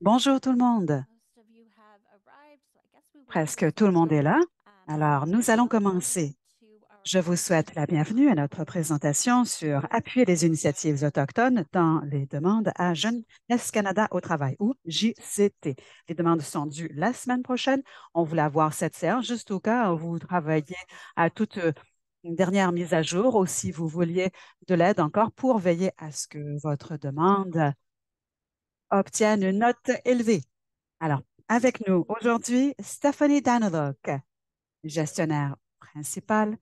Bonjour tout le monde. Presque tout le monde est là. Um, Alors, nous allons commencer. Je vous souhaite la bienvenue à notre présentation sur Appuyer les initiatives autochtones dans les demandes à Jeunesse Canada au travail, ou JCT. Les demandes sont dues la semaine prochaine. On voulait avoir cette séance juste au cas où vous travaillez à toute euh, dernière mise à jour ou si vous vouliez de l'aide encore pour veiller à ce que votre demande obtiennent une note élevée. Alors, avec nous aujourd'hui, Stephanie Daniluk, gestionnaire principale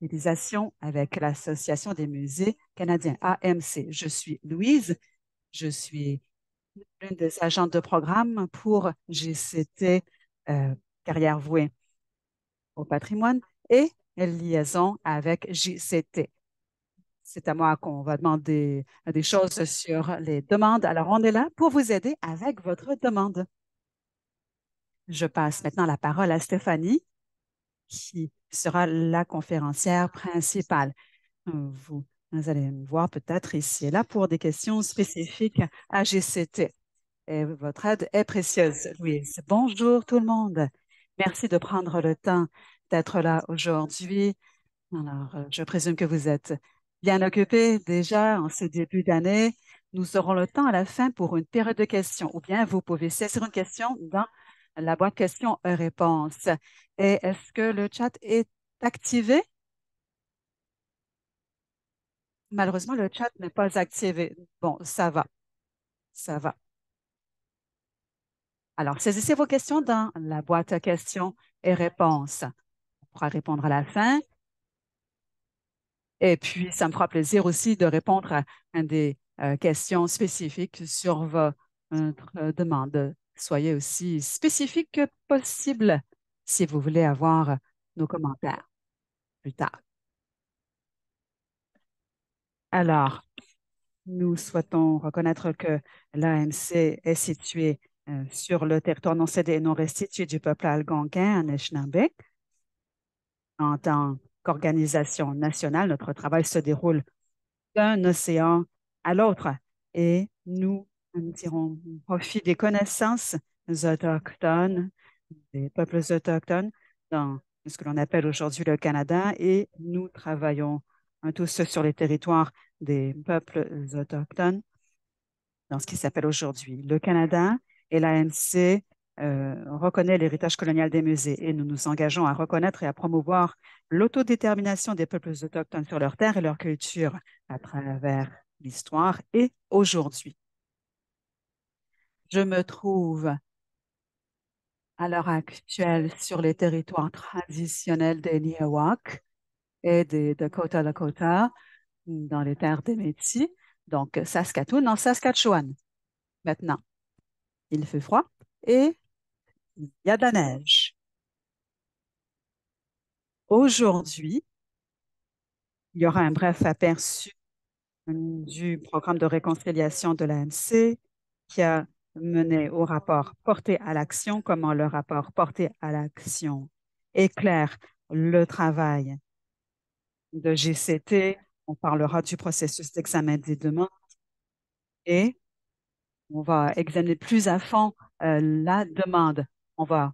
utilisation avec l'Association des musées canadiens, AMC. Je suis Louise, je suis l'une des agentes de programme pour GCT euh, Carrière Vouée au patrimoine et liaison avec JCT. C'est à moi qu'on va demander euh, des choses sur les demandes. Alors, on est là pour vous aider avec votre demande. Je passe maintenant la parole à Stéphanie, qui sera la conférencière principale. Euh, vous, allez me voir peut-être ici et là pour des questions spécifiques à GCT. votre aide est précieuse, Louise. Bonjour tout le monde. Merci de prendre le temps d'être là aujourd'hui. Alors, euh, je présume que vous êtes bien occupés déjà en ce début d'année, nous aurons le temps à la fin pour une période de questions ou bien vous pouvez saisir une question dans la boîte questions-réponses. Et est-ce que le chat est activé? Malheureusement, le chat n'est pas activé. Bon, ça va. Ça va. Alors, saisissez vos questions dans la boîte questions et réponses. On pourra répondre à la fin. Et puis, ça me fera plaisir aussi de répondre à, des euh, questions spécifiques sur votre euh, demande. Soyez aussi spécifique que possible si vous voulez avoir nos commentaires plus tard. Alors, nous souhaitons reconnaître que l'AMC est située euh, sur le territoire non cédé et non restitué du peuple algonquin à En tant organisation nationale, notre travail se déroule d'un océan à l'autre et nous, nous tirons profit des connaissances autochtones, des peuples autochtones dans ce que l'on appelle aujourd'hui le Canada et nous travaillons tous sur les territoires des peuples autochtones dans ce qui s'appelle aujourd'hui le Canada et l'AMC euh, reconnaît l'héritage colonial des musées et nous nous engageons à reconnaître et à promouvoir l'autodétermination des peuples autochtones sur leurs terres et leurs cultures à travers l'histoire et aujourd'hui. Je me trouve à l'heure actuelle sur les territoires traditionnels des Niawak et des Dakota Lakota, dans les terres des Métis, donc Saskatoon en Saskatchewan. Maintenant, il fait froid et il y a de la neige. Aujourd'hui, il y aura un bref aperçu du programme de réconciliation de l'AMC qui a mené au rapport porté à l'action, comment le rapport porté à l'action éclaire le travail de GCT. On parlera du processus d'examen des demandes et on va examiner plus à fond euh, la demande on va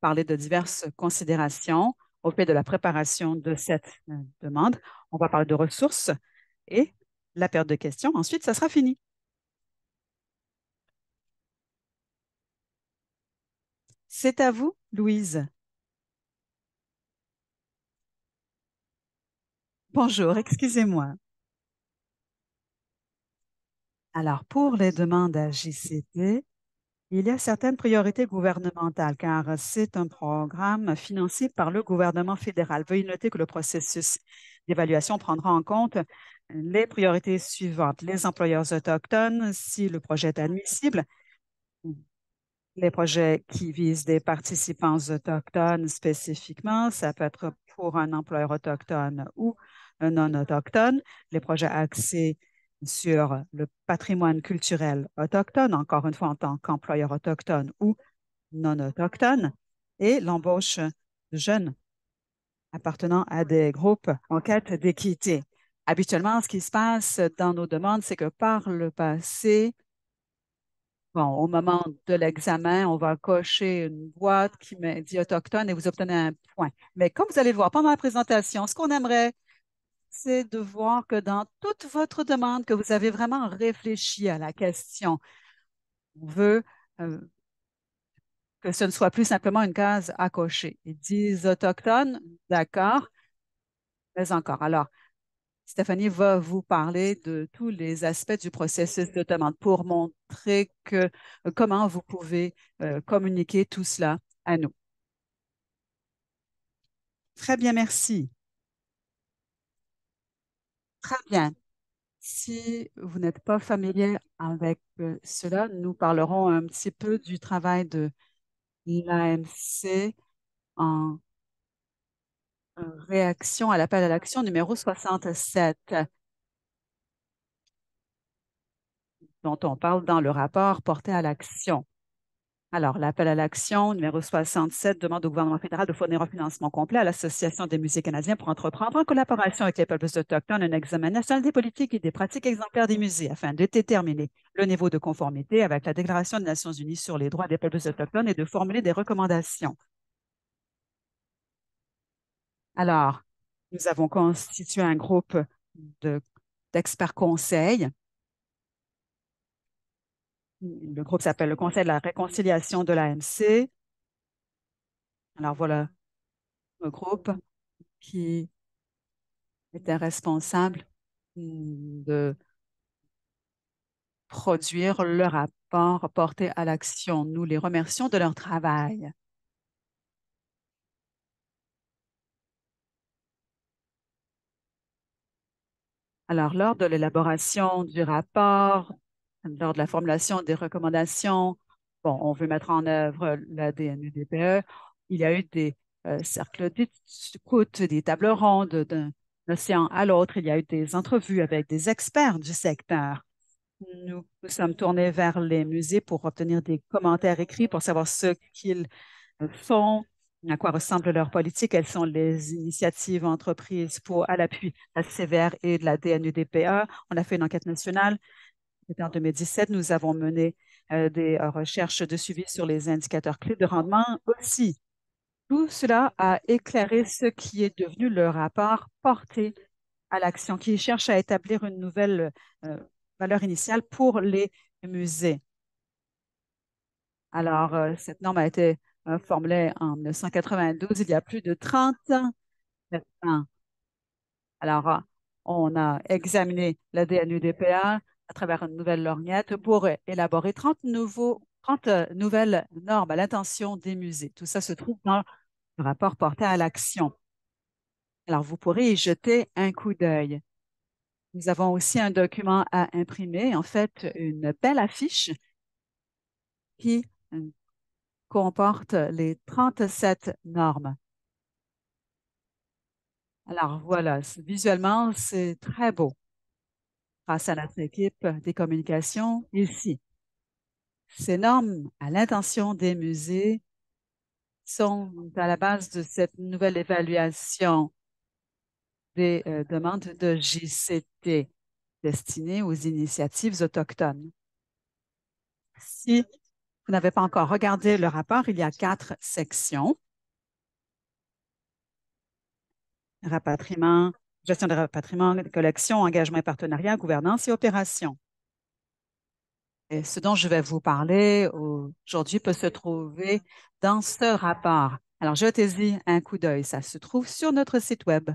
parler de diverses considérations au fait de la préparation de cette euh, demande. On va parler de ressources et la perte de questions. Ensuite, ça sera fini. C'est à vous, Louise. Bonjour, excusez-moi. Alors, pour les demandes à JCT, il y a certaines priorités gouvernementales car c'est un programme financé par le gouvernement fédéral. Veuillez noter que le processus d'évaluation prendra en compte les priorités suivantes. Les employeurs autochtones, si le projet est admissible, les projets qui visent des participants autochtones spécifiquement, ça peut être pour un employeur autochtone ou un non autochtone, les projets axés sur le patrimoine culturel autochtone, encore une fois en tant qu'employeur autochtone ou non autochtone, et l'embauche de jeunes appartenant à des groupes en quête d'équité. Habituellement, ce qui se passe dans nos demandes, c'est que par le passé, Bon, au moment de l'examen, on va cocher une boîte qui dit autochtone et vous obtenez un point. Mais comme vous allez le voir pendant la présentation, ce qu'on aimerait, c'est de voir que dans toute votre demande, que vous avez vraiment réfléchi à la question. On veut euh, que ce ne soit plus simplement une case à cocher. Ils disent autochtones, d'accord, mais encore. Alors, Stéphanie va vous parler de tous les aspects du processus de demande pour montrer que, euh, comment vous pouvez euh, communiquer tout cela à nous. Très bien, merci. Très bien. Si vous n'êtes pas familier avec euh, cela, nous parlerons un petit peu du travail de l'AMC en réaction à l'appel à l'action numéro 67 dont on parle dans le rapport porté à l'action. Alors, l'appel à l'action numéro 67 demande au gouvernement fédéral de fournir un financement complet à l'Association des musées canadiens pour entreprendre, en collaboration avec les peuples autochtones, un examen national des politiques et des pratiques exemplaires des musées afin de déterminer le niveau de conformité avec la Déclaration des Nations unies sur les droits des peuples autochtones et de formuler des recommandations. Alors, nous avons constitué un groupe d'experts conseils le groupe s'appelle le Conseil de la réconciliation de l'AMC. Alors voilà le groupe qui était responsable de produire le rapport porté à l'action. Nous les remercions de leur travail. Alors, lors de l'élaboration du rapport, lors de la formulation des recommandations, on veut mettre en œuvre la DNUDPE. Il y a eu des euh, cercles d'écoute, des tables rondes d'un océan à l'autre. Il y a eu des entrevues avec des experts du secteur. Nous nous sommes tournés vers les musées pour obtenir des commentaires écrits pour savoir ce qu'ils font, à quoi ressemble leur politique, quelles sont les initiatives entreprises pour, à l'appui de la CVR et de la DNU-DPE. On a fait une enquête nationale c'était en 2017, nous avons mené euh, des euh, recherches de suivi sur les indicateurs clés de rendement aussi. Tout cela a éclairé ce qui est devenu le rapport porté à l'action, qui cherche à établir une nouvelle euh, valeur initiale pour les musées. Alors, cette norme a été formulée en 1992, il y a plus de 30 ans maintenant. Alors, on a examiné la DNUDPA, à travers une nouvelle lorgnette pour euh, élaborer 30, nouveaux, 30 euh, nouvelles normes à l'intention des musées. Tout ça se trouve dans le rapport porté à l'action. Alors, vous pourrez y jeter un coup d'œil. Nous avons aussi un document à imprimer, en fait, une belle affiche qui euh, comporte les 37 normes. Alors voilà, visuellement, c'est très beau grâce à notre équipe des communications ici. Ces normes à l'intention des musées sont à la base de cette nouvelle évaluation des euh, demandes de JCT destinées aux initiatives autochtones. Si vous n'avez pas encore regardé le rapport, il y a quatre sections. Rapatriement, gestion des patrimoine, collection, engagement et partenariat, gouvernance et opération. Et ce dont je vais vous parler aujourd'hui peut se trouver dans ce rapport. Alors, jetez-y un coup d'œil. Ça se trouve sur notre site Web.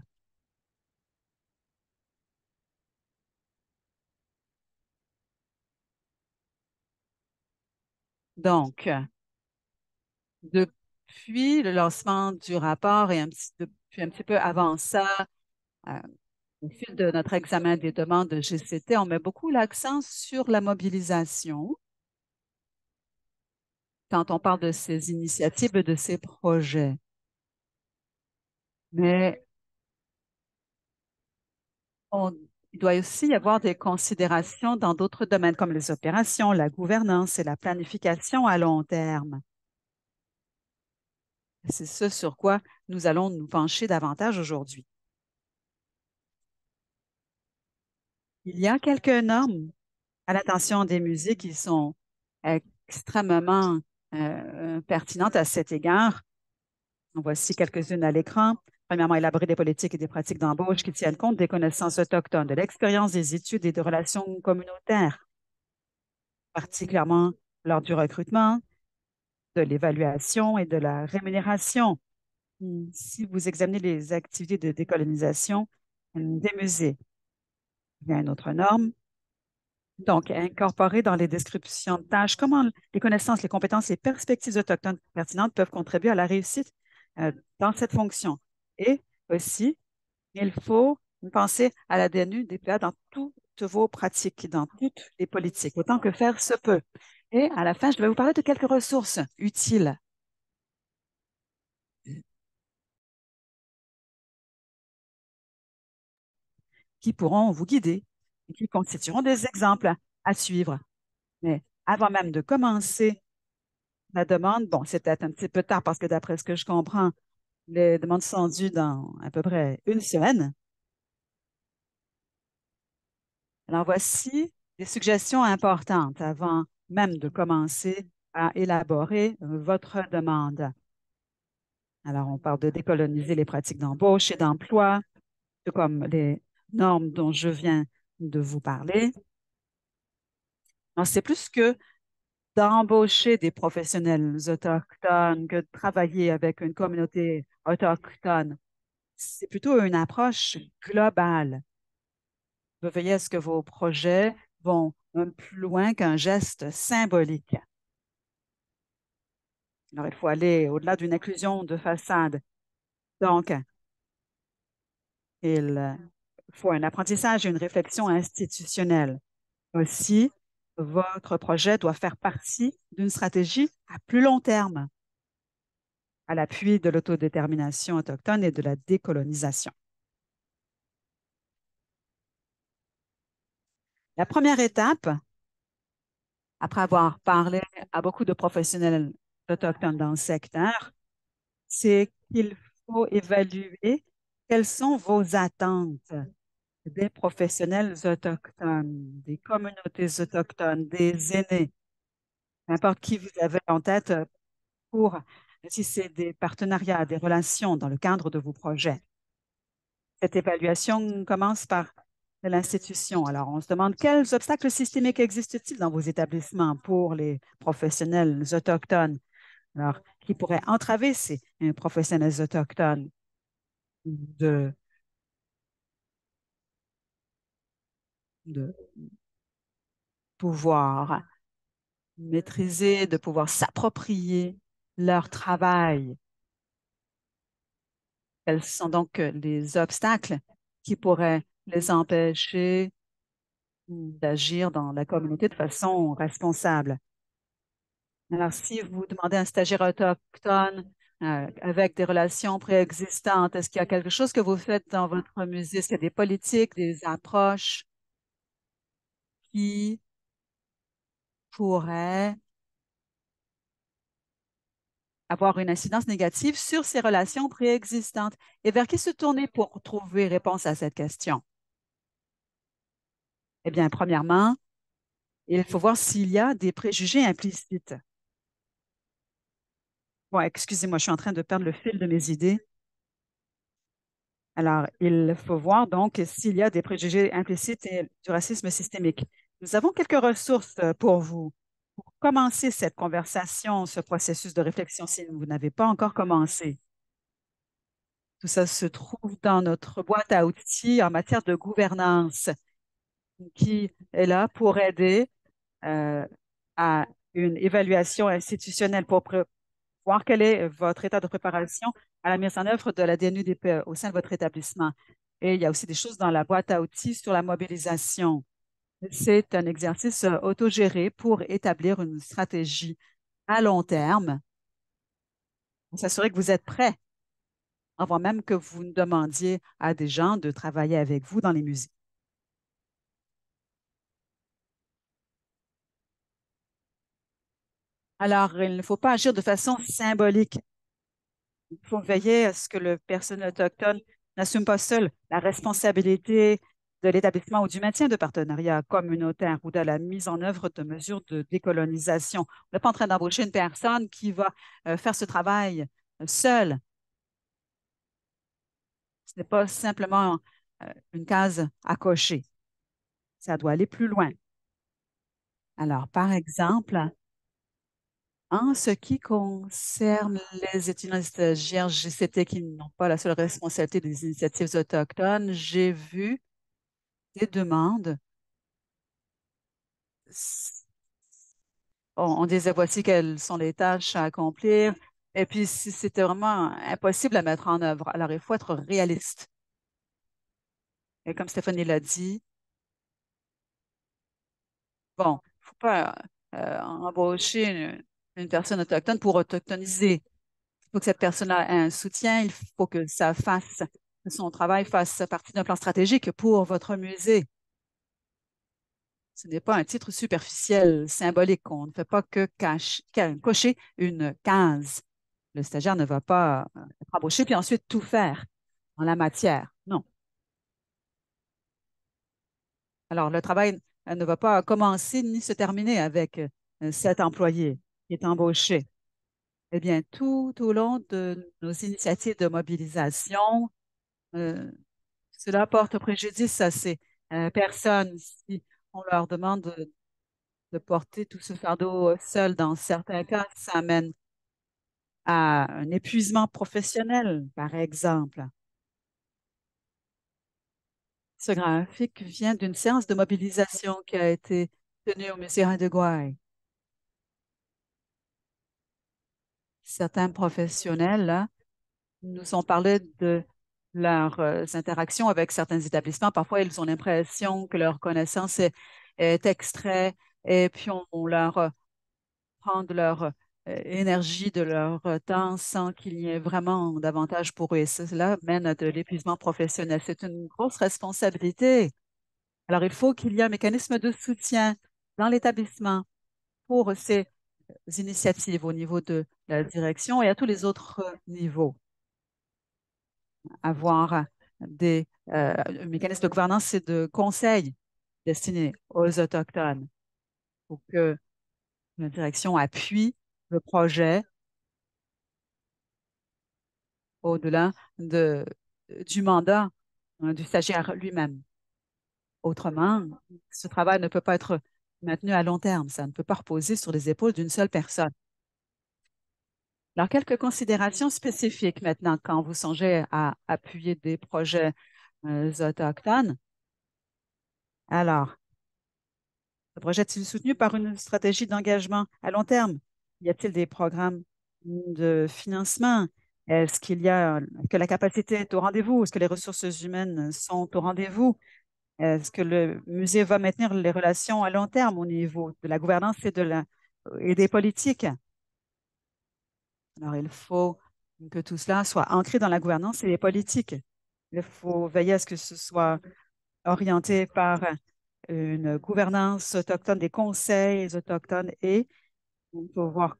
Donc, depuis le lancement du rapport et depuis un petit peu avant ça, euh, au fil de notre examen des demandes de GCT, on met beaucoup l'accent sur la mobilisation quand on parle de ces initiatives et de ces projets. Mais il doit aussi y avoir des considérations dans d'autres domaines comme les opérations, la gouvernance et la planification à long terme. C'est ce sur quoi nous allons nous pencher davantage aujourd'hui. Il y a quelques normes à l'attention des musées qui sont extrêmement euh, pertinentes à cet égard. Voici quelques-unes à l'écran. Premièrement, élaborer des politiques et des pratiques d'embauche qui tiennent compte des connaissances autochtones, de l'expérience des études et des relations communautaires, particulièrement lors du recrutement, de l'évaluation et de la rémunération. Si vous examinez les activités de décolonisation des musées, il y a une autre norme. Donc, incorporer dans les descriptions de tâches comment les connaissances, les compétences et les perspectives autochtones pertinentes peuvent contribuer à la réussite euh, dans cette fonction. Et aussi, il faut penser à la DNU plats dans toutes vos pratiques, dans toutes les politiques, autant que faire se peut. Et à la fin, je vais vous parler de quelques ressources utiles qui pourront vous guider et qui constitueront des exemples à suivre. Mais avant même de commencer la demande, bon, c'est peut-être un petit peu tard parce que d'après ce que je comprends, les demandes sont dues dans à peu près une semaine. Alors voici des suggestions importantes avant même de commencer à élaborer votre demande. Alors, on parle de décoloniser les pratiques d'embauche et d'emploi, tout comme les normes dont je viens de vous parler. C'est plus que d'embaucher des professionnels autochtones que de travailler avec une communauté autochtone. C'est plutôt une approche globale. Veillez à ce que vos projets vont plus loin qu'un geste symbolique. Alors, il faut aller au-delà d'une inclusion de façade. Donc, il faut un apprentissage et une réflexion institutionnelle. Aussi, votre projet doit faire partie d'une stratégie à plus long terme, à l'appui de l'autodétermination autochtone et de la décolonisation. La première étape, après avoir parlé à beaucoup de professionnels autochtones dans le secteur, c'est qu'il faut évaluer quelles sont vos attentes des professionnels autochtones, des communautés autochtones, des aînés, n'importe qui vous avez en tête pour, si c'est des partenariats, des relations dans le cadre de vos projets. Cette évaluation commence par l'institution. Alors, on se demande quels obstacles systémiques existent-ils dans vos établissements pour les professionnels autochtones, alors qui pourrait entraver ces professionnels autochtones de de pouvoir maîtriser, de pouvoir s'approprier leur travail. Quels sont donc les obstacles qui pourraient les empêcher d'agir dans la communauté de façon responsable? Alors, si vous demandez à un stagiaire autochtone euh, avec des relations préexistantes, est-ce qu'il y a quelque chose que vous faites dans votre musée? Est-ce qu'il y a des politiques, des approches qui pourrait avoir une incidence négative sur ses relations préexistantes et vers qui se tourner pour trouver réponse à cette question? Eh bien, premièrement, il faut voir s'il y a des préjugés implicites. Bon, excusez-moi, je suis en train de perdre le fil de mes idées. Alors, il faut voir donc s'il y a des préjugés implicites et du racisme systémique. Nous avons quelques ressources euh, pour vous pour commencer cette conversation, ce processus de réflexion si vous n'avez pas encore commencé. Tout ça se trouve dans notre boîte à outils en matière de gouvernance qui est là pour aider euh, à une évaluation institutionnelle pour voir quel est euh, votre état de préparation à la mise en œuvre de la DNUDP e au sein de votre établissement. Et il y a aussi des choses dans la boîte à outils sur la mobilisation. C'est un exercice euh, autogéré pour établir une stratégie à long terme pour s'assurer que vous êtes prêt avant même que vous ne demandiez à des gens de travailler avec vous dans les musées. Alors, il ne faut pas agir de façon symbolique. Il faut veiller à ce que le personnel autochtone n'assume pas seul la responsabilité de l'établissement ou du maintien de partenariats communautaires ou de la mise en œuvre de mesures de décolonisation. On n'est pas en train d'embaucher une personne qui va euh, faire ce travail euh, seule. Ce n'est pas simplement euh, une case à cocher. Ça doit aller plus loin. Alors, par exemple, en ce qui concerne les étudiants et stagiaires GCT qui n'ont pas la seule responsabilité des initiatives autochtones, j'ai vu des demandes. on disait voici quelles sont les tâches à accomplir. Et puis, si c'était vraiment impossible à mettre en œuvre, alors il faut être réaliste. Et comme Stéphanie l'a dit, bon, il ne faut pas euh, embaucher une, une personne autochtone pour autochtoniser. Il faut que cette personne-là ait un soutien, il faut que ça fasse, son travail fasse partie d'un plan stratégique pour votre musée. Ce n'est pas un titre superficiel, symbolique. On ne fait pas que cocher une case. Le stagiaire ne va pas euh, être embauché puis ensuite tout faire en la matière. Non. Alors, le travail euh, ne va pas commencer ni se terminer avec euh, cet employé est embauché. Eh bien, tout, au long de nos initiatives de mobilisation, euh, cela porte préjudice à ces euh, personnes si on leur demande de, porter tout ce fardeau seul. Dans certains cas, ça amène à un épuisement professionnel, par exemple. Ce graphique vient d'une séance de mobilisation qui a été tenue au musée Guay. certains professionnels hein, nous ont parlé de leurs euh, interactions avec certains établissements. Parfois, ils ont l'impression que leur connaissance est, extraite et puis on leur euh, prend de leur euh, énergie, de leur temps sans qu'il y ait vraiment d'avantage pour eux. cela mène à de l'épuisement professionnel. C'est une grosse responsabilité. Alors, il faut qu'il y ait un mécanisme de soutien dans l'établissement pour ces initiatives au niveau de la direction et à tous les autres euh, niveaux. Avoir des euh, mécanismes de gouvernance et de conseil destinés aux Autochtones pour que la direction appuie le projet au-delà de, du mandat euh, du stagiaire lui-même. Autrement, ce travail ne peut pas être maintenu à long terme. Ça ne peut pas reposer sur les épaules d'une seule personne. Alors, quelques considérations spécifiques maintenant quand vous songez à appuyer des projets euh, autochtones. Alors, le projet est-il soutenu par une stratégie d'engagement à long terme? Y a-t-il des programmes de financement? Est-ce qu'il y a que la capacité est au rendez-vous? Est-ce que les ressources humaines sont au rendez-vous? Euh, est-ce que le musée va maintenir les relations à long terme au niveau de la gouvernance et, des politiques Alors, il faut que tout cela soit ancré dans la gouvernance et les politiques. Il faut veiller à ce que ce soit orienté par une gouvernance autochtone des conseils autochtones et il faut voir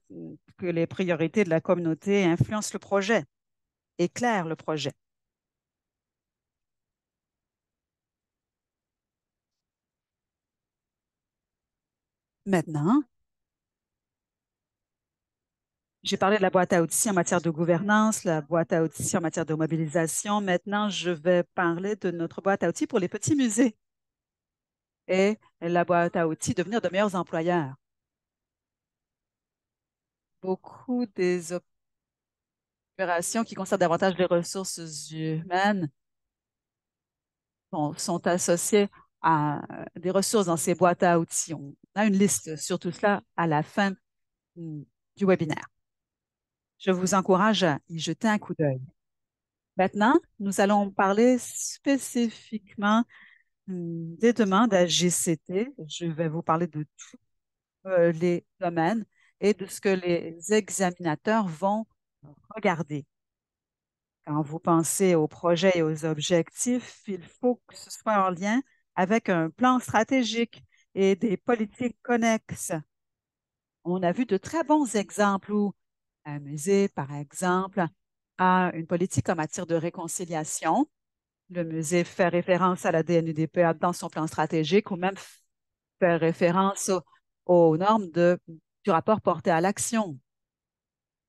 que les priorités de la communauté influencent le projet, éclairent le projet. Maintenant, j'ai parlé de la boîte à outils en matière de gouvernance, la boîte à outils en matière de mobilisation. Maintenant, je vais parler de notre boîte à outils pour les petits musées et la boîte à outils devenir de meilleurs employeurs. Beaucoup des opérations qui concernent davantage les ressources humaines sont associées à euh, des ressources dans ces boîtes à outils. On a une liste sur tout cela à la fin du webinaire. Je vous encourage à y jeter un coup d'œil. Maintenant, nous allons parler spécifiquement hum, des demandes à GCT. Je vais vous parler de tous euh, les domaines et de ce que les examinateurs vont regarder. Quand vous pensez aux projets et aux objectifs, il faut que ce soit en lien avec un plan stratégique et des politiques connexes. On a vu de très bons exemples où un musée, par exemple, a une politique en matière de réconciliation. Le musée fait référence à la DNUDP dans son plan stratégique ou même fait référence aux normes du rapport porté à l'action.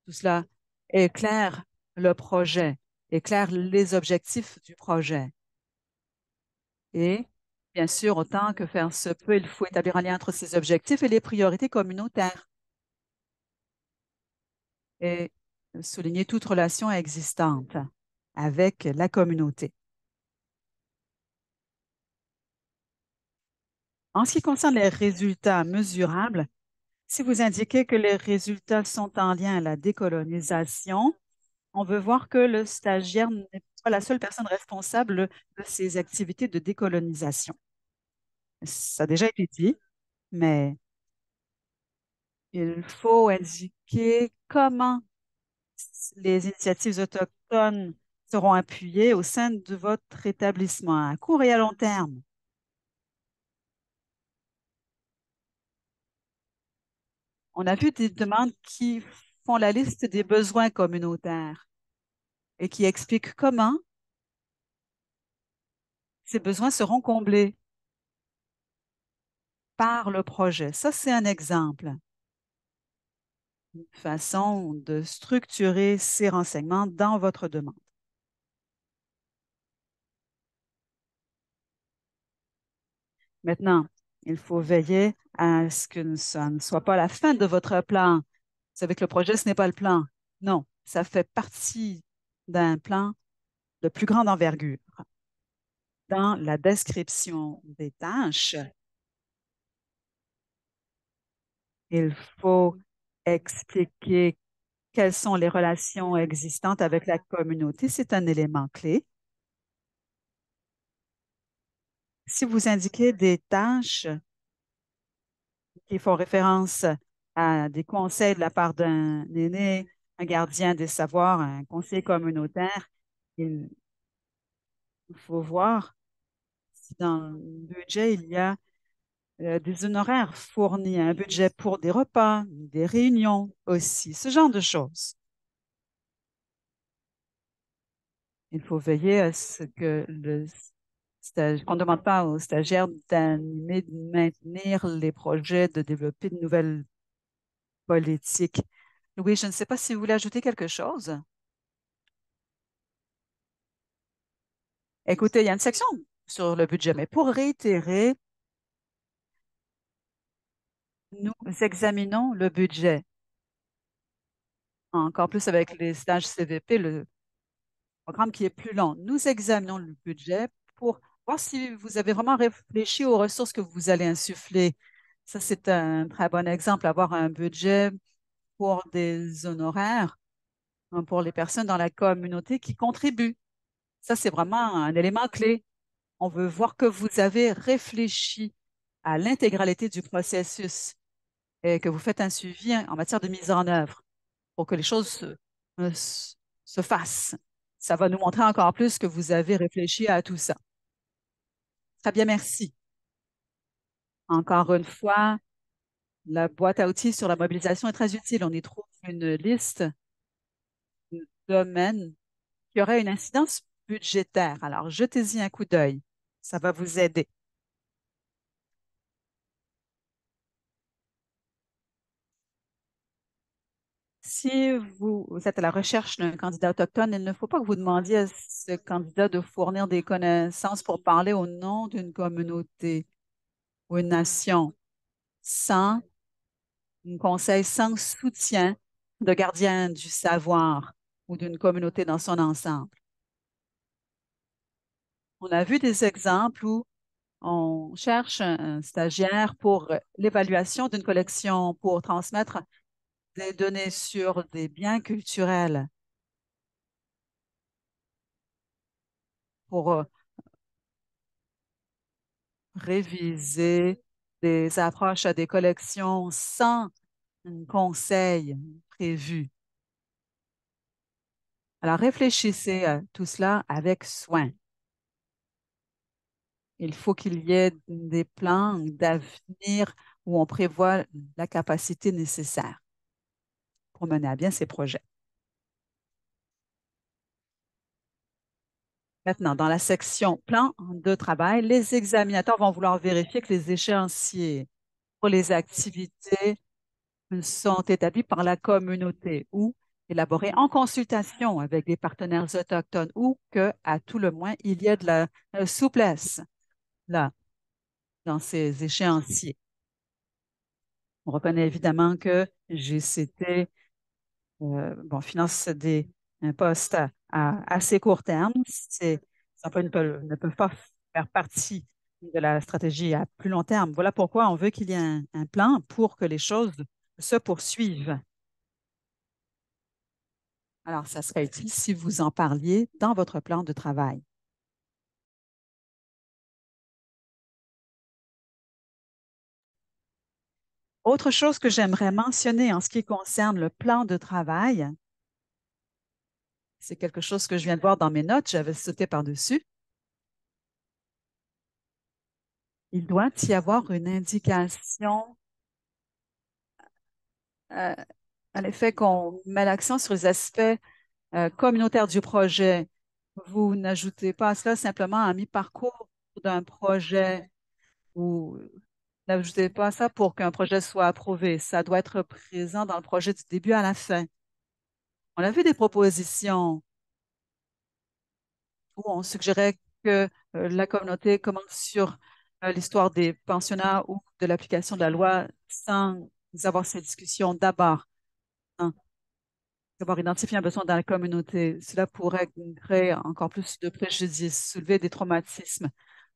Tout cela éclaire le projet, éclaire les objectifs du projet. Et Bien sûr, autant que faire se peut, il faut établir un lien entre ces objectifs et les priorités communautaires et souligner toute relation existante avec la communauté. En ce qui concerne les résultats mesurables, si vous indiquez que les résultats sont en lien à la décolonisation, on veut voir que le stagiaire n'est la seule personne responsable de ces activités de décolonisation. Ça a déjà été dit, mais il faut indiquer comment les initiatives autochtones seront appuyées au sein de votre établissement à court et à long terme. On a vu des demandes qui font la liste des besoins communautaires et qui explique comment ces besoins seront comblés par le projet. Ça, c'est un exemple. Une façon de structurer ces renseignements dans votre demande. Maintenant, il faut veiller à ce que ça ne soit pas la fin de votre plan. Vous savez que le projet, ce n'est pas le plan. Non, ça fait partie d'un plan de plus grande envergure. Dans la description des tâches, il faut expliquer quelles sont les relations existantes avec la communauté. C'est un élément clé. Si vous indiquez des tâches qui font référence à des conseils de la part d'un aîné un gardien des savoirs, un conseiller communautaire. Il faut voir si dans le budget, il y a euh, des honoraires fournis, un budget pour des repas, des réunions aussi, ce genre de choses. Il faut veiller à ce que le qu'on ne demande pas aux stagiaires d'animer, de maintenir les projets, de développer de nouvelles politiques oui, je ne sais pas si vous voulez ajouter quelque chose. Écoutez, il y a une section sur le budget, mais pour réitérer, nous examinons le budget. Encore plus avec les stages CVP, le programme qui est plus lent. Nous examinons le budget pour voir si vous avez vraiment réfléchi aux ressources que vous allez insuffler. Ça, c'est un très bon exemple, avoir un budget pour des honoraires hein, pour les personnes dans la communauté qui contribuent. Ça, c'est vraiment un élément clé. On veut voir que vous avez réfléchi à l'intégralité du processus et que vous faites un suivi en matière de mise en œuvre pour que les choses se, euh, se fassent. Ça va nous montrer encore plus que vous avez réfléchi à tout ça. Très bien, merci. Encore une fois, la boîte à outils sur la mobilisation est très utile. On y trouve une liste de domaines qui auraient une incidence budgétaire. Alors, jetez-y un coup d'œil. Ça va vous aider. Si vous, êtes à la recherche d'un candidat autochtone, il ne faut pas que vous demandiez à ce candidat de fournir des connaissances pour parler au nom d'une communauté ou une nation sans un conseil sans soutien de gardien du savoir ou d'une communauté dans son ensemble. On a vu des exemples où on cherche un stagiaire pour l'évaluation d'une collection pour transmettre des données sur des biens culturels pour euh, réviser des approches à des collections sans conseil prévu. Alors réfléchissez à tout cela avec soin. Il faut qu'il y ait des plans d'avenir où on prévoit la capacité nécessaire pour mener à bien ces projets. Maintenant, dans la section plan de travail, les examinateurs vont vouloir vérifier que les échéanciers pour les activités sont établis par la communauté ou élaborés en consultation avec des partenaires autochtones ou que, à tout le moins, il y ait de la euh, souplesse là, dans ces échéanciers. On reconnaît évidemment que GCT euh, bon, finance des un poste à, assez court terme. ils ne peuvent, pas faire partie de la stratégie à plus long terme. Voilà pourquoi on veut qu'il y ait un, plan pour que les choses se poursuivent. Alors, ça serait utile si vous en parliez dans votre plan de travail. Autre chose que j'aimerais mentionner en ce qui concerne le plan de travail, c'est quelque chose que je viens de voir dans mes notes, j'avais sauté par-dessus. Il doit y avoir une indication euh, à l'effet qu'on met l'accent sur les aspects euh, communautaires du projet. Vous n'ajoutez pas à cela simplement à mi-parcours d'un projet ou n'ajoutez pas ça pour qu'un projet soit approuvé. Ça doit être présent dans le projet du début à la fin. On avait des propositions où on suggérait que euh, la communauté commence sur euh, l'histoire des pensionnats ou de l'application de la loi sans avoir cette discussions d'abord, sans hein, avoir identifié un besoin dans la communauté. Cela pourrait créer encore plus de préjudice, soulever des traumatismes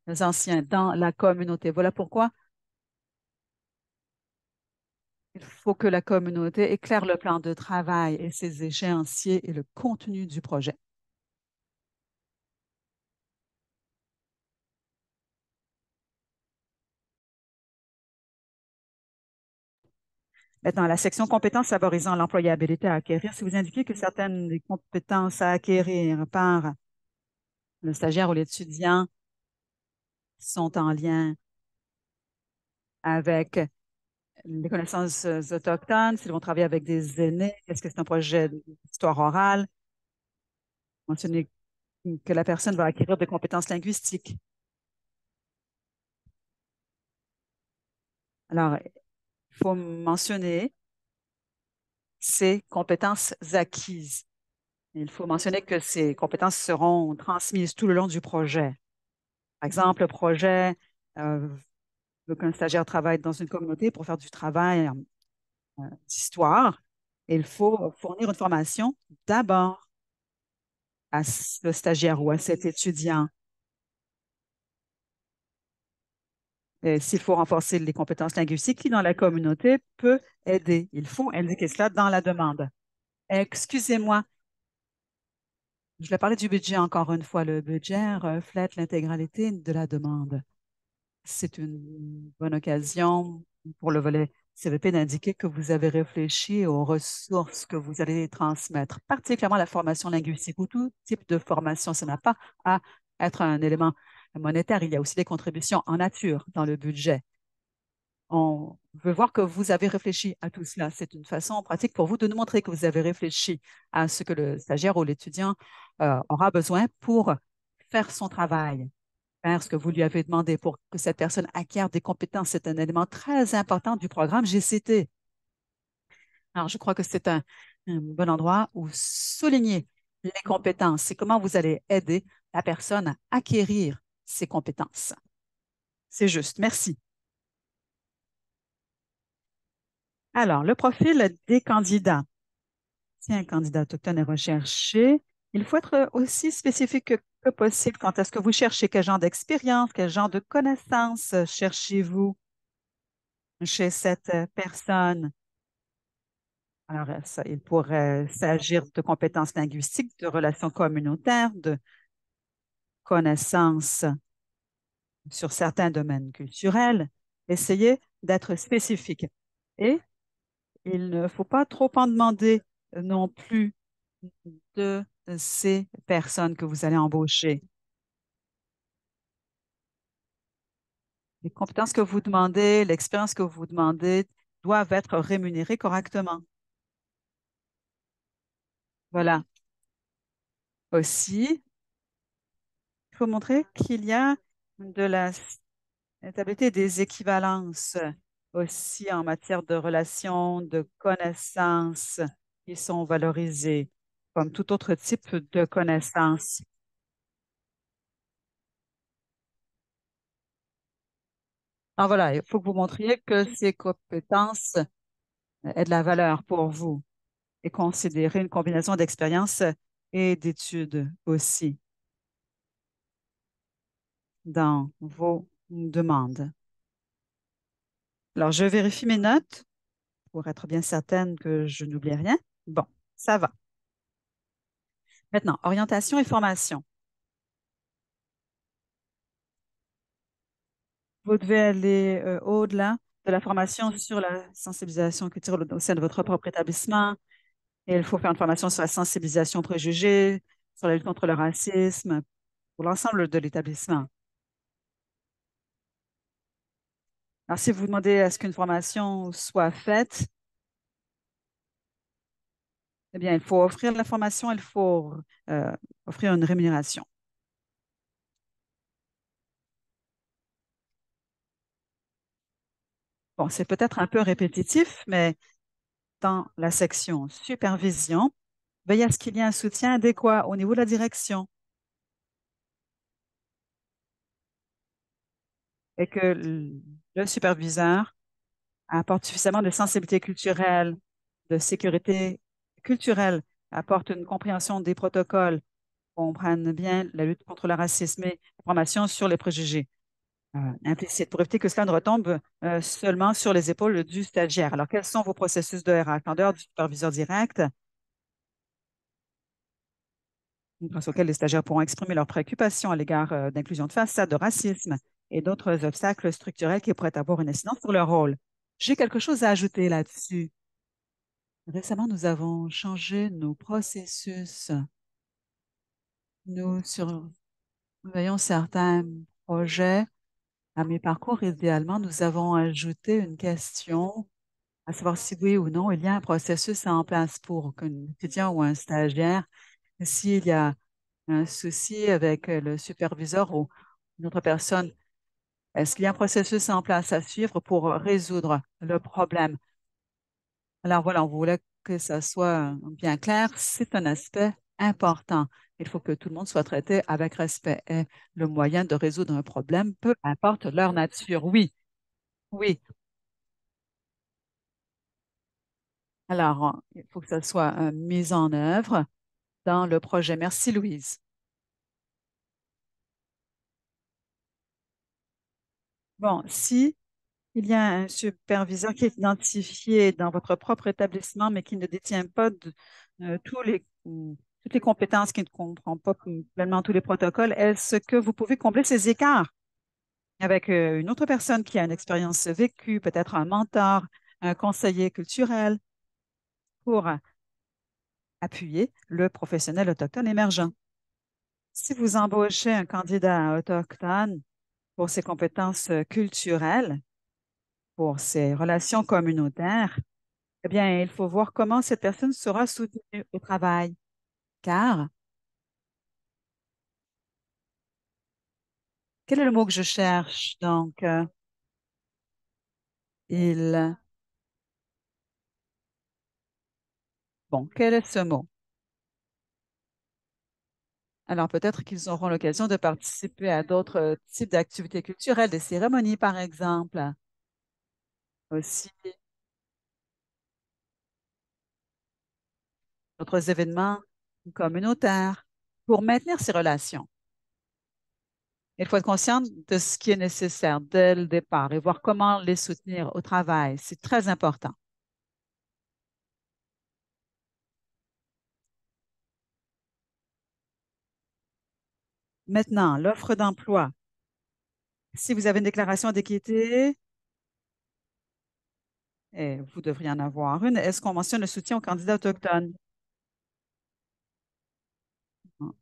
des anciens dans la communauté. Voilà pourquoi il faut que la communauté éclaire le plan de travail et ses échéanciers et le contenu du projet. Maintenant, la section compétences favorisant l'employabilité à acquérir, si vous indiquez que certaines des compétences à acquérir par le stagiaire ou l'étudiant sont en lien avec les connaissances euh, autochtones, s'ils vont travailler avec des aînés, est-ce que c'est un projet d'histoire orale? Mentionner que la personne va acquérir des compétences linguistiques. Alors, il faut mentionner ces compétences acquises. Il faut mentionner que ces compétences seront transmises tout le long du projet. Par exemple, le projet euh, Qu'un un stagiaire travaille dans une communauté pour faire du travail euh, d'histoire. Il faut fournir une formation d'abord à ce stagiaire ou à cet étudiant. S'il faut renforcer les compétences linguistiques qui, dans la communauté, peut aider. Il faut indiquer cela dans la demande. Excusez-moi, je vais parler du budget encore une fois. Le budget reflète l'intégralité de la demande c'est une bonne occasion pour le volet CVP d'indiquer que vous avez réfléchi aux ressources que vous allez transmettre, particulièrement la formation linguistique ou tout type de formation. Ça n'a pas à être un élément monétaire. Il y a aussi des contributions en nature dans le budget. On veut voir que vous avez réfléchi à tout cela. C'est une façon pratique pour vous de nous montrer que vous avez réfléchi à ce que le stagiaire ou l'étudiant euh, aura besoin pour faire son travail ce que vous lui avez demandé pour que cette personne acquiert des compétences. C'est un élément très important du programme GCT. Alors, je crois que c'est un, bon endroit où souligner les compétences. et comment vous allez aider la personne à acquérir ses compétences. C'est juste. Merci. Alors, le profil des candidats. Si un candidat autochtone est recherché, il faut être aussi spécifique que possible Quand est ce que vous cherchez, quel genre d'expérience, quel genre de connaissances euh, cherchez-vous chez cette euh, personne. Alors, euh, ça, il pourrait s'agir de compétences linguistiques, de relations communautaires, de connaissances sur certains domaines culturels. Essayez d'être spécifique. Et il ne faut pas trop en demander non plus de ces personnes que vous allez embaucher. Les compétences que vous demandez, l'expérience que vous demandez doivent être rémunérées correctement. Voilà. Aussi, il faut montrer qu'il y a de la stabilité des équivalences aussi en matière de relations, de connaissances qui sont valorisées comme tout autre type de connaissances. Alors ah, voilà, il faut que vous montriez que ces compétences euh, aient de la valeur pour vous et considérez une combinaison d'expérience et d'études aussi dans vos demandes. Alors, je vérifie mes notes pour être bien certaine que je n'oublie rien. Bon, ça va. Maintenant, orientation et formation. Vous devez aller euh, au-delà de la formation sur la sensibilisation culturelle au sein de votre propre établissement. Et il faut faire une formation sur la sensibilisation aux préjugés, sur la lutte contre le racisme, pour l'ensemble de l'établissement. Alors, si vous demandez à ce qu'une formation soit faite, eh bien, il faut offrir la formation, il faut euh, offrir une rémunération. Bon, c'est peut-être un peu répétitif, mais dans la section supervision, veillez à ce qu'il y ait un soutien adéquat au niveau de la direction et que le superviseur apporte suffisamment de sensibilité culturelle, de sécurité culturelle apporte une compréhension des protocoles, comprennent bien la lutte contre le racisme et l'information formation sur les préjugés euh, implicites pour éviter que cela ne retombe euh, seulement sur les épaules du stagiaire. Alors, quels sont vos processus de RH en dehors du superviseur direct grâce auquel les stagiaires pourront exprimer leurs préoccupations à l'égard euh, d'inclusion de façade, de racisme et d'autres obstacles structurels qui pourraient avoir une incidence sur leur rôle. J'ai quelque chose à ajouter là-dessus. Récemment, nous avons changé nos processus. Nous surveillons certains projets à mes parcours. Idéalement, nous avons ajouté une question à savoir si oui ou non il y a un processus en place pour qu'un étudiant ou un stagiaire, s'il y a un souci avec le superviseur ou une autre personne, est-ce qu'il y a un processus en place à suivre pour résoudre le problème? Alors voilà, on voulait que ça soit euh, bien clair. C'est un aspect important. Il faut que tout le monde soit traité avec respect. Et le moyen de résoudre un problème, peu importe leur nature. Oui, oui. Alors, il faut que ça soit euh, mis en œuvre dans le projet. Merci, Louise. Bon, si il y a un superviseur qui est identifié dans votre propre établissement, mais qui ne détient pas euh, hum, toutes les compétences, qui ne comprend pas complètement tous les protocoles. Est-ce que vous pouvez combler ces écarts avec euh, une autre personne qui a une expérience vécue, peut-être un mentor, un conseiller culturel, pour appuyer le professionnel autochtone émergent? Si vous embauchez un candidat autochtone pour ses compétences euh, culturelles, pour ces relations communautaires, eh bien, il faut voir comment cette personne sera soutenue au travail. Car, quel est le mot que je cherche Donc, euh, il... Bon, quel est ce mot alors peut-être qu'ils auront l'occasion de participer à d'autres euh, types d'activités culturelles, des cérémonies par exemple aussi d'autres événements communautaires pour maintenir ces relations. Il faut être conscient de ce qui est nécessaire dès le départ et voir comment les soutenir au travail. C'est très important. Maintenant, l'offre d'emploi. Si vous avez une déclaration d'équité, et eh, vous devriez en avoir une. Est-ce qu'on mentionne le soutien aux candidats autochtones? On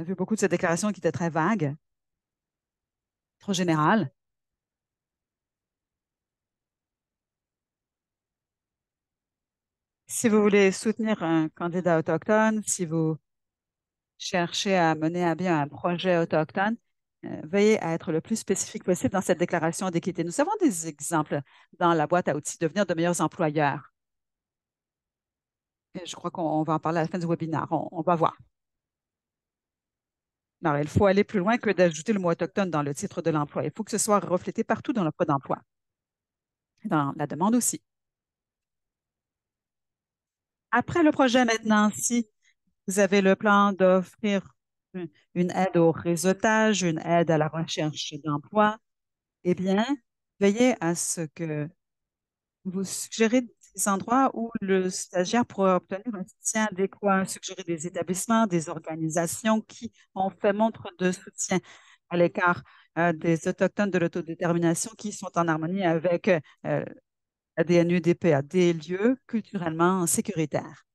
a vu beaucoup de cette déclaration qui était très vague, trop générales. Si vous voulez soutenir un candidat autochtone, si vous cherchez à mener à bien un projet autochtone, euh, Veuillez à être le plus spécifique possible dans cette déclaration d'équité. Nous avons des exemples dans la boîte à outils, de devenir de meilleurs employeurs. je crois qu'on va en parler à la fin du webinaire. On, va voir. Alors, il faut aller plus loin que d'ajouter le mot autochtone dans le titre de l'emploi. Il faut que ce soit reflété partout dans le code d'emploi, dans la demande aussi. Après le projet maintenant, si vous avez le plan d'offrir une aide au réseautage, une aide à la recherche d'emploi, eh bien, veillez à ce que vous suggérez des endroits où le stagiaire pourrait obtenir un soutien adéquat, suggérer des établissements, des organisations qui ont fait montre de soutien à l'écart euh, des Autochtones de l'autodétermination qui sont en harmonie avec euh, la DNUDP DPA, des lieux culturellement sécuritaires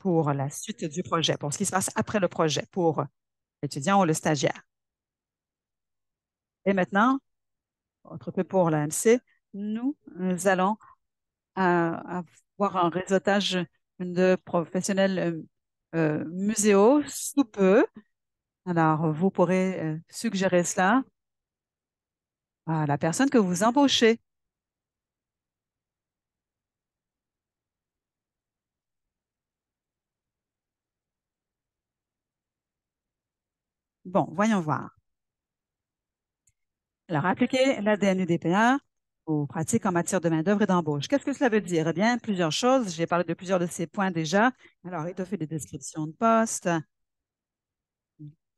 pour la suite du projet, pour ce qui se passe après le projet, pour l'étudiant ou le stagiaire. Et maintenant, autre peu pour l'AMC, nous, allons euh, avoir un réseautage de professionnels euh, euh, muséaux sous peu. Alors, vous pourrez suggérer cela à la personne que vous embauchez. Bon, voyons voir. Alors, appliquer la DPA aux pratiques en matière de main-d'œuvre et d'embauche. Qu'est-ce que cela veut dire? Eh bien, plusieurs choses. J'ai parlé de plusieurs de ces points déjà. Alors, étoffer des descriptions de postes,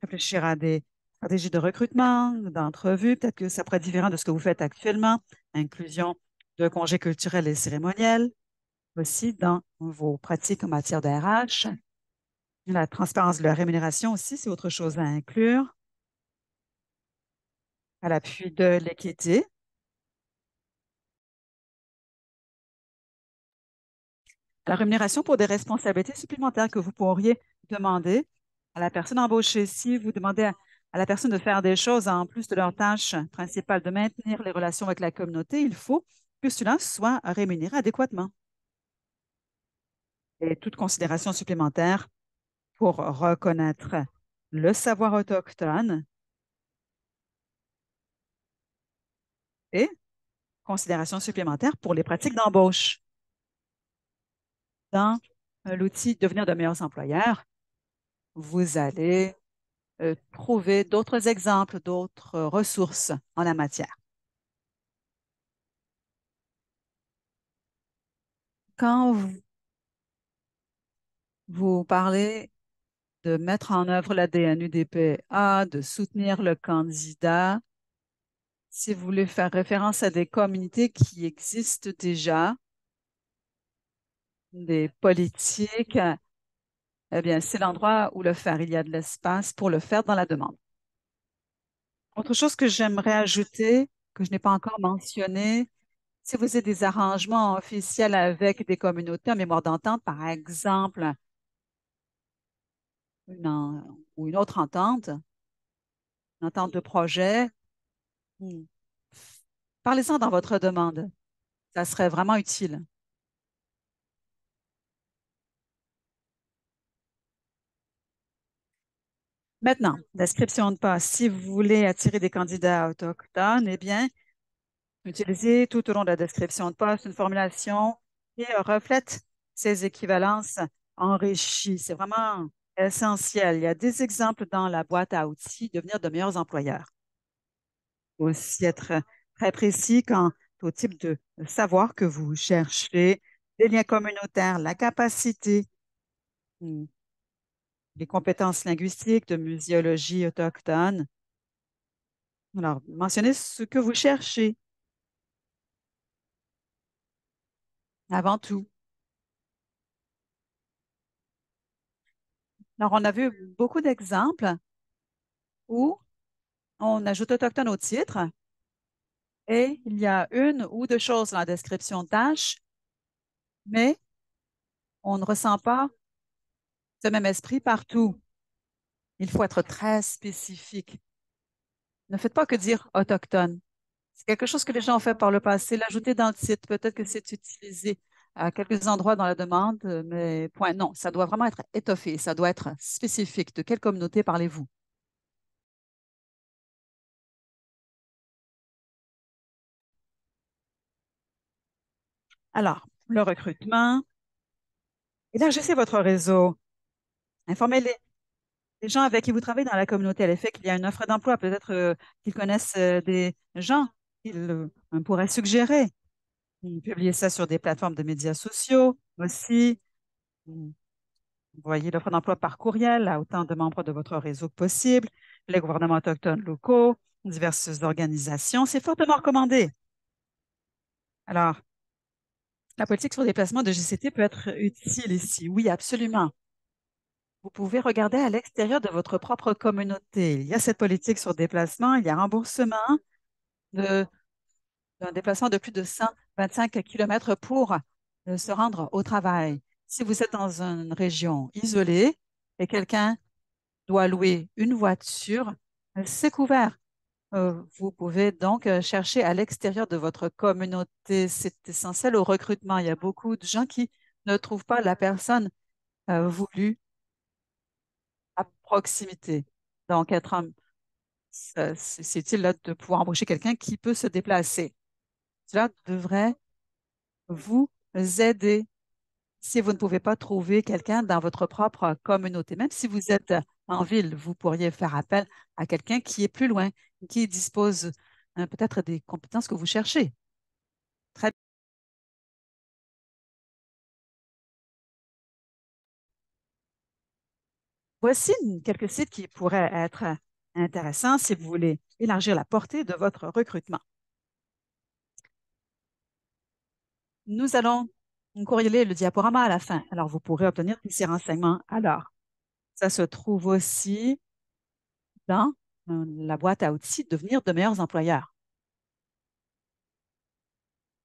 réfléchir à des stratégies de recrutement, d'entrevue. Peut-être que ça pourrait être différent de ce que vous faites actuellement. Inclusion de congés culturels et cérémoniels aussi dans vos pratiques en matière de la transparence de la rémunération aussi, c'est autre chose à inclure. À l'appui de l'équité. La rémunération pour des responsabilités supplémentaires que vous pourriez demander à la personne embauchée. Si vous demandez à, la personne de faire des choses en plus de leur tâche principale de maintenir les relations avec la communauté, il faut que cela soit rémunéré adéquatement. Et toute considération supplémentaire pour reconnaître le savoir autochtone et considération supplémentaire pour les pratiques d'embauche dans euh, l'outil Devenir de meilleurs employeurs, vous allez euh, trouver d'autres exemples, d'autres ressources en la matière. Quand vous parlez de mettre en œuvre la DNUDPA, de soutenir le candidat. Si vous voulez faire référence à des communautés qui existent déjà, des politiques, eh bien, c'est l'endroit où le faire. Il y a de l'espace pour le faire dans la demande. Autre chose que j'aimerais ajouter, que je n'ai pas encore mentionné, si vous avez des arrangements officiels avec des communautés en mémoire d'entente, par exemple, une ou une autre entente, une entente de projet, hmm. parlez-en dans votre demande. Ça serait vraiment utile. Maintenant, description de poste. Si vous voulez attirer des candidats autochtones, eh bien, utilisez tout au long de la description de poste une formulation qui reflète ces équivalences enrichies. C'est vraiment Essentiel. Il y a des exemples dans la boîte à outils, devenir de meilleurs employeurs. Il faut aussi être très précis quant au type de savoir que vous cherchez, les liens communautaires, la capacité, hmm, les compétences linguistiques de muséologie autochtone. Alors, mentionnez ce que vous cherchez. Avant tout, Alors, on a vu beaucoup d'exemples où on ajoute autochtone au titre et il y a une ou deux choses dans la description tâche, mais on ne ressent pas ce même esprit partout. Il faut être très spécifique. Ne faites pas que dire autochtone. C'est quelque chose que les gens ont fait par le passé. L'ajouter dans le titre, peut-être que c'est utilisé à quelques endroits dans la demande, euh, mais point, non, ça doit vraiment être étoffé, ça doit être spécifique. De quelle communauté parlez-vous? Alors, le recrutement. Élargissez eh votre réseau. Informez les, gens avec qui vous travaillez dans la communauté à l'effet qu'il y a une offre d'emploi. Peut-être euh, qu'ils connaissent euh, des gens qu'ils pourraient suggérer. Publiez ça sur des plateformes de médias sociaux aussi. Vous voyez l'offre d'emploi par courriel à autant de membres de votre réseau que possible, les gouvernements autochtones locaux, diverses organisations. C'est fortement recommandé. Alors, la politique sur déplacement de GCT peut être utile ici. Oui, absolument. Vous pouvez regarder à l'extérieur de votre propre communauté. Il y a cette politique sur déplacement, il y a remboursement d'un déplacement de plus de 100 25 km pour euh, se rendre au travail. Si vous êtes dans une région isolée et quelqu'un doit louer une voiture, euh, c'est couvert. Euh, vous pouvez donc chercher à l'extérieur de votre communauté. C'est essentiel au recrutement. Il y a beaucoup de gens qui ne trouvent pas la personne voulue à proximité. Donc, c'est utile là, de pouvoir embaucher quelqu'un qui peut se déplacer cela devrait vous aider si vous ne pouvez pas trouver quelqu'un dans votre propre communauté. Même si vous êtes en ville, vous pourriez faire appel à quelqu'un qui est plus loin, qui dispose hein, peut-être des compétences que vous cherchez. Très bien. Voici quelques sites qui pourraient être intéressants si vous voulez élargir la portée de votre recrutement. Nous allons corréler le diaporama à la fin. Alors, vous pourrez obtenir tous ces renseignements. Alors, ça se trouve aussi dans euh, la boîte à outils Devenir de meilleurs employeurs.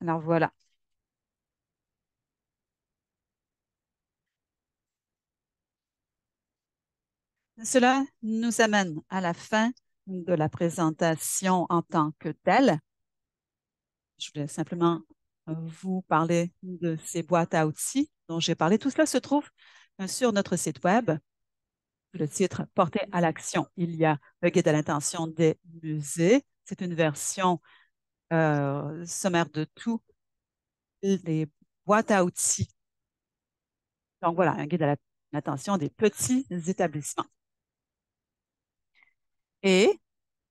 Alors, voilà. Cela nous amène à la fin de la présentation en tant que telle. Je voulais simplement euh, vous parlez de ces boîtes à outils dont j'ai parlé. Tout cela se trouve euh, sur notre site web. Le titre Porté à l'action. Il y a un guide à l'intention des musées. C'est une version euh, sommaire de tout les boîtes à outils. Donc voilà, un guide à l'intention des petits établissements. Et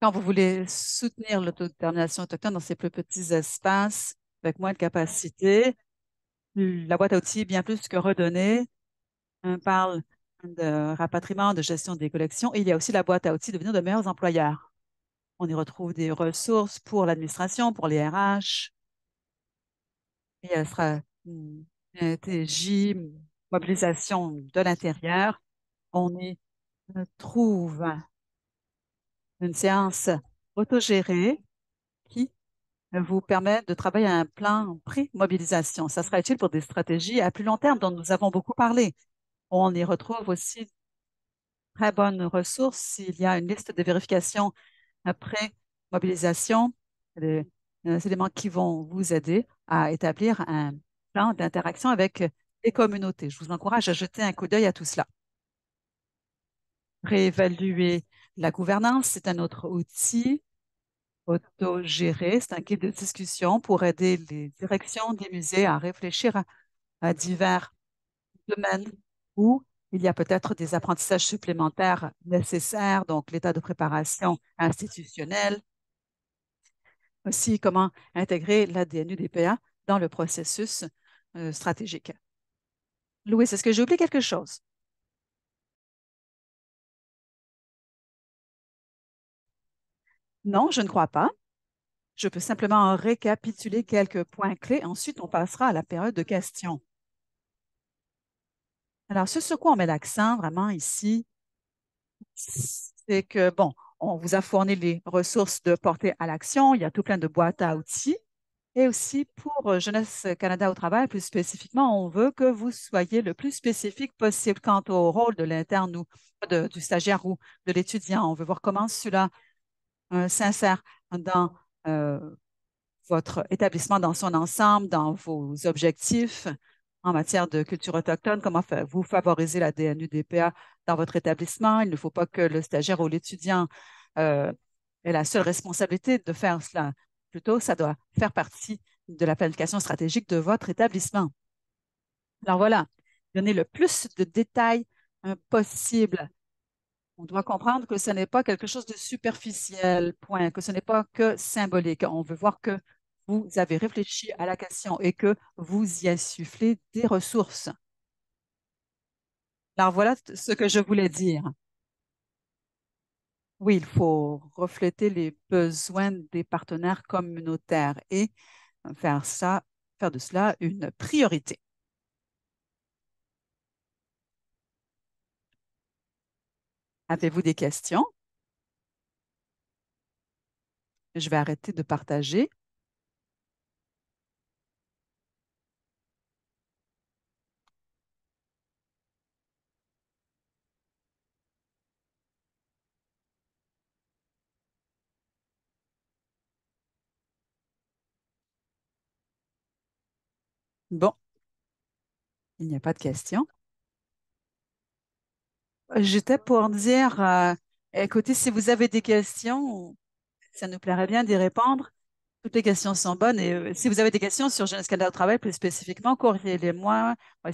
quand vous voulez soutenir l'autodétermination autochtone dans ces plus petits espaces, avec moins de capacité. La boîte à outils, bien plus que redonner, on parle de rapatriement, de gestion des collections. Et il y a aussi la boîte à outils devenir de meilleurs employeurs. On y retrouve des ressources pour l'administration, pour les RH. Il y a sera une stratégie, mobilisation de l'intérieur. On y trouve une séance autogérée qui vous permettre de travailler à un plan pré-mobilisation. Ça sera utile pour des stratégies à plus long terme dont nous avons beaucoup parlé. On y retrouve aussi très bonnes ressources. Il y a une liste de vérifications après mobilisation, des, euh, éléments qui vont vous aider à établir un plan d'interaction avec les communautés. Je vous encourage à jeter un coup d'œil à tout cela. Réévaluer la gouvernance, c'est un autre outil Autogérer, C'est un guide de discussion pour aider les directions des musées à réfléchir à, divers domaines où il y a peut-être des apprentissages supplémentaires nécessaires, donc l'état de préparation institutionnelle, aussi comment intégrer la DNU-DPA dans le processus euh, stratégique. Louis, est-ce que j'ai oublié quelque chose? Non, je ne crois pas. Je peux simplement récapituler quelques points clés. Ensuite, on passera à la période de questions. Alors, ce sur quoi on met l'accent vraiment ici, c'est que, bon, on vous a fourni les ressources de portée à l'action. Il y a tout plein de boîtes à outils. Et aussi pour euh, Jeunesse Canada au travail, plus spécifiquement, on veut que vous soyez le plus spécifique possible quant au rôle de l'interne ou du stagiaire ou de l'étudiant. On veut voir comment cela sincère dans euh, votre établissement dans son ensemble, dans vos objectifs en matière de culture autochtone, comment vous favorisez la DNU-DPA dans votre établissement. Il ne faut pas que le stagiaire ou l'étudiant euh, ait la seule responsabilité de faire cela. Plutôt, ça doit faire partie de la planification stratégique de votre établissement. Alors voilà, donnez le plus de détails hein, possible on doit comprendre que ce n'est pas quelque chose de superficiel, point, que ce n'est pas que symbolique. On veut voir que vous avez réfléchi à la question et que vous y insufflez des ressources. Alors voilà ce que je voulais dire. Oui, il faut refléter les besoins des partenaires communautaires et faire ça, faire de cela une priorité. Avez-vous des questions? Je vais arrêter de partager. Bon, il n'y a pas de questions. Euh, J'étais pour dire, euh, écoutez, si vous avez des questions, ça nous plairait bien d'y répondre. Toutes les questions sont bonnes. Et euh, si vous avez des questions sur Jeunesse Canada au travail, plus spécifiquement, courriel les moi à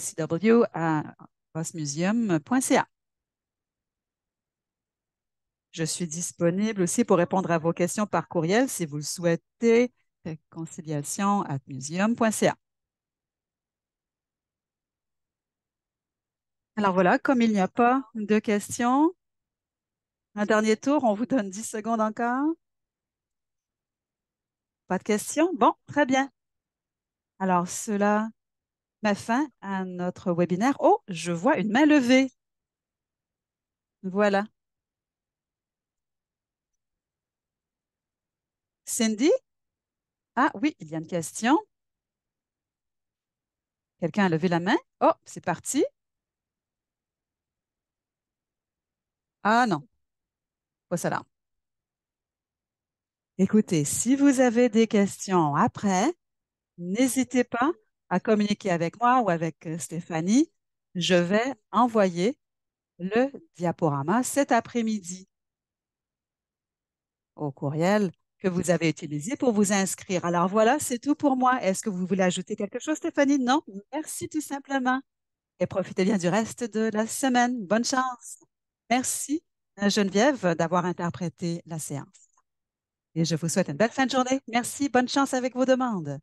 Je suis disponible aussi pour répondre à vos questions par courriel si vous le souhaitez. Conciliation at Alors voilà, comme il n'y a pas de questions, un dernier tour, on vous donne 10 secondes encore. Pas de questions? Bon, très bien. Alors, cela met fin à notre webinaire. Oh, je vois une main levée. Voilà. Cindy? Ah oui, il y a une question. Quelqu'un a levé la main. Oh, c'est parti. Ah non, voilà. cela. Écoutez, si vous avez des questions après, n'hésitez pas à communiquer avec moi ou avec euh, Stéphanie. Je vais envoyer le diaporama cet après-midi au courriel que vous avez utilisé pour vous inscrire. Alors voilà, c'est tout pour moi. Est-ce que vous voulez ajouter quelque chose, Stéphanie? Non? Merci tout simplement. Et profitez bien du reste de la semaine. Bonne chance. Merci euh, Geneviève d'avoir interprété la séance. Et je vous souhaite une belle fin de journée. Merci, bonne chance avec vos demandes.